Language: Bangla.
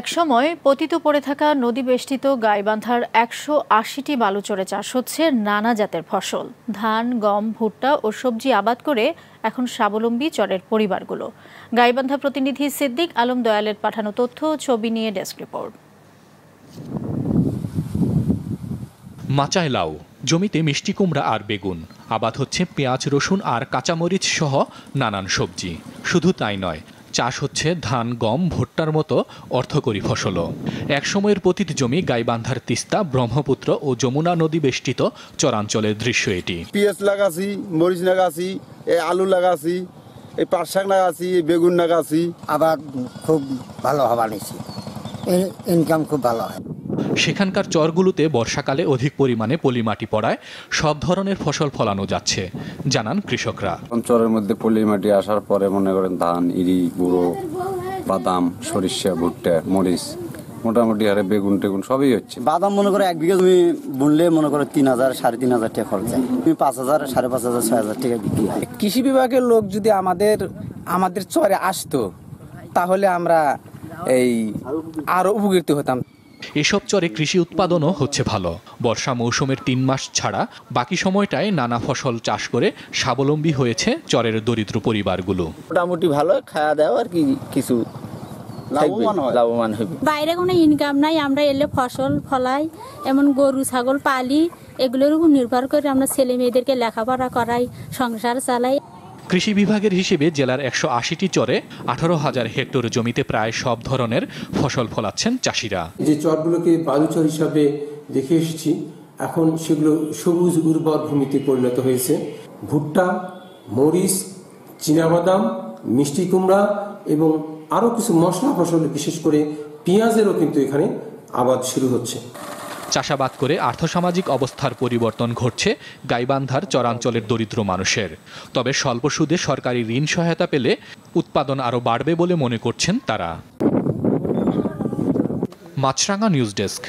একসময় পতিত পড়ে থাকা নদী বেষ্টিত গাইবান্ধার একশো আশিটি বালুচরে চাষ হচ্ছে নানা জাতের ফসল ধান গম ভুট্টা ও সবজি আবাদ করে এখন স্বাবলম্বী চরের পরিবারগুলো গাইবান্ধা প্রতিনিধি সিদ্দিক আলম দয়ালের পাঠানো তথ্য ছবি নিয়ে ডেস্ক রিপোর্ট মাচায় লাউ জমিতে মিষ্টি কুমড়া আর বেগুন আবাদ হচ্ছে পেঁয়াজ রসুন আর কাঁচামরিচ সহ নানান সবজি শুধু তাই নয় চাষ হচ্ছে ধান গম ভুট্টার মতো অর্থকরী ফসলও একসময়ের পতিত জমি গাইবান্ধার তিস্তা ব্রহ্মপুত্র ও যমুনা নদী বেষ্টিত চরাঞ্চলের দৃশ্য এটি পিঁয়াজ লাগাছি মরিচ লাগাছি আলু লাগাছি এই পাট শাক লাগাছি বেগুন লাগাছি আবার খুব ভালো হওয়া নিছি ইনকাম খুব ভালো হয় সেখানকার চরগুলোতে বর্ষাকালে অধিক পরিমাণে পলি মাটি পড়ায় সব ধরনের ফসল ফলানো যাচ্ছে জানান কৃষকরা চরের মধ্যে পলি মাটি আসার পরে মনে করেন ধান ইরি গুঁড়ো বাদাম সরিষা ভুট্টা মরিচ মোটামুটি আরে বেগুন টেগুন সবই হচ্ছে বাদাম মনে করে এক বিঘা তুমি বুনলে মনে করো তিন হাজার সাড়ে তিন হাজার টাকা খরচ হয় তুমি পাঁচ হাজার সাড়ে পাঁচ হাজার ছয় হাজার টাকা বিক্রি হয় কৃষি বিভাগের লোক যদি আমাদের আমাদের চরে আসতো তাহলে আমরা এই আরো উপকৃত হতাম এসব চরে কৃষি উৎপাদনও হচ্ছে ভালো বর্ষা মৌসুমের তিন মাস ছাড়া বাকি সময়টায় নানা ফসল চাষ করে স্বাবলম্বী হয়েছে চরের দরিদ্র পরিবারগুলো মোটামুটি ভালো খাওয়া দাওয়া আর কি কিছু লাভবান বাইরে কোনো ইনকাম নাই আমরা এলে ফসল ফলাই এমন গরু ছাগল পালি এগুলোর উপর নির্ভর করে আমরা ছেলে মেয়েদেরকে লেখাপড়া করাই সংসার চালাই কৃষি বিভাগের হিসেবে জেলার একশো আশিটি চরে আঠারো হাজার হেক্টর জমিতে প্রায় সব ধরনের ফসল ফলাচ্ছেন চাষিরা যে চরগুলোকে বালুচর হিসাবে দেখে এসেছি এখন সেগুলো সবুজ উর্বর ভূমিতে পরিণত হয়েছে ভুট্টা মরিচ চীনাবাদাম মিষ্টি কুমড়া এবং আরও কিছু মশলা ফসল বিশেষ করে পেঁয়াজেরও কিন্তু এখানে আবাদ শুরু হচ্ছে চাষাবাদ করে আর্থসামাজিক অবস্থার পরিবর্তন ঘটছে গাইবান্ধার চরাঞ্চলের দরিদ্র মানুষের তবে স্বল্প সুদে সরকারি ঋণ সহায়তা পেলে উৎপাদন আরও বাড়বে বলে মনে করছেন তারা মাছরাঙা নিউজ ডেস্ক